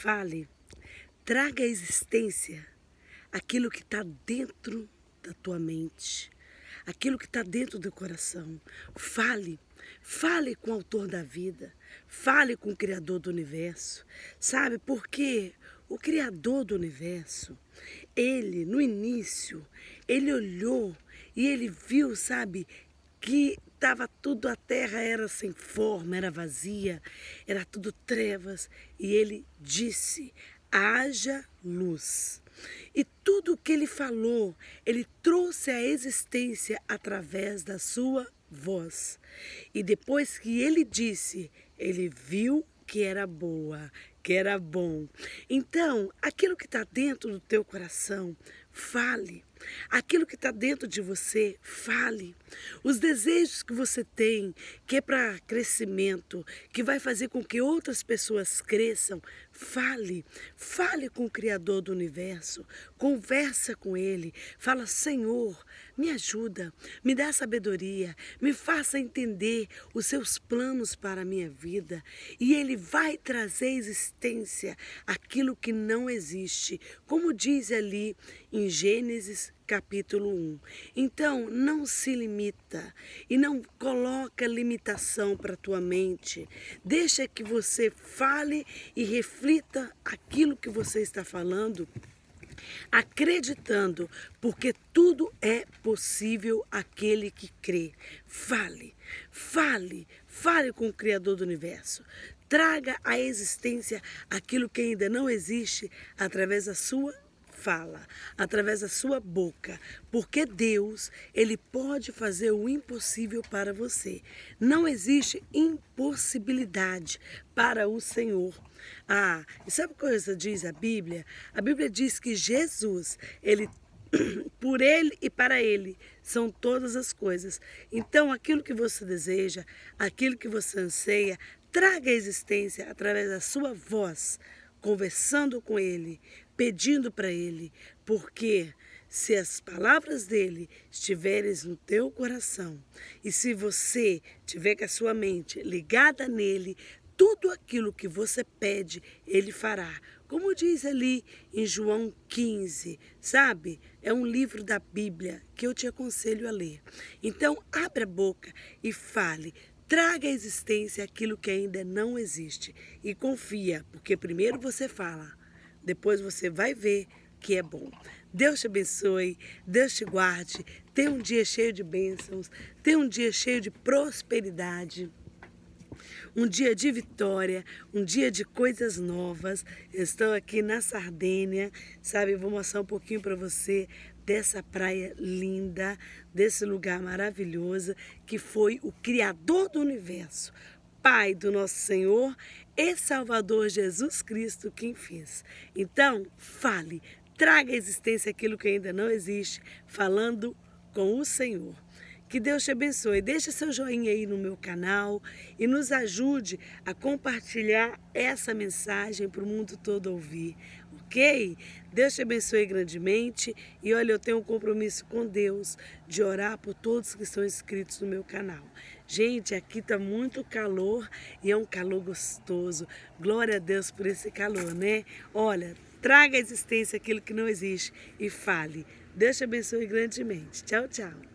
fale, traga à existência aquilo que está dentro da tua mente, aquilo que está dentro do coração. Fale, fale com o autor da vida, fale com o Criador do universo, sabe? Porque o Criador do universo, ele, no início, ele olhou e ele viu, sabe, que estava tudo, a terra era sem forma, era vazia, era tudo trevas, e ele disse: haja luz. E tudo o que ele falou, ele trouxe à existência através da sua voz. E depois que ele disse, ele viu que era boa, que era bom. Então, aquilo que está dentro do teu coração, fale. Aquilo que está dentro de você, fale. Os desejos que você tem, que é para crescimento, que vai fazer com que outras pessoas cresçam, fale. Fale com o Criador do universo, conversa com Ele. Fala, Senhor, me ajuda, me dá sabedoria, me faça entender os seus planos para a minha vida. E Ele vai trazer existência aquilo que não existe. Como diz ali em Gênesis capítulo 1. Então, não se limita e não coloca limitação para tua mente. Deixa que você fale e reflita aquilo que você está falando acreditando, porque tudo é possível aquele que crê. Fale, fale, fale com o Criador do universo. Traga à existência aquilo que ainda não existe através da sua fala, através da sua boca, porque Deus, ele pode fazer o impossível para você. Não existe impossibilidade para o Senhor. Ah, e sabe coisa diz a Bíblia? A Bíblia diz que Jesus, ele por ele e para ele são todas as coisas. Então, aquilo que você deseja, aquilo que você anseia, traga a existência através da sua voz, conversando com ele, pedindo para Ele, porque se as palavras dele estiverem no teu coração e se você tiver com a sua mente ligada nele, tudo aquilo que você pede, ele fará. Como diz ali em João 15, sabe? É um livro da Bíblia que eu te aconselho a ler. Então, abre a boca e fale. Traga à existência aquilo que ainda não existe. E confia, porque primeiro você fala, depois você vai ver que é bom. Deus te abençoe, Deus te guarde. Tenha um dia cheio de bênçãos, tenha um dia cheio de prosperidade. Um dia de vitória, um dia de coisas novas. Eu estou aqui na Sardênia, sabe? Vou mostrar um pouquinho para você dessa praia linda, desse lugar maravilhoso que foi o Criador do Universo Pai do nosso Senhor e Salvador Jesus Cristo quem fez. Então, fale, traga à existência aquilo que ainda não existe, falando com o Senhor. Que Deus te abençoe. Deixe seu joinha aí no meu canal e nos ajude a compartilhar essa mensagem para o mundo todo ouvir ok? Deus te abençoe grandemente e olha, eu tenho um compromisso com Deus de orar por todos que estão inscritos no meu canal. Gente, aqui tá muito calor e é um calor gostoso. Glória a Deus por esse calor, né? Olha, traga à existência aquilo que não existe e fale. Deus te abençoe grandemente. Tchau, tchau.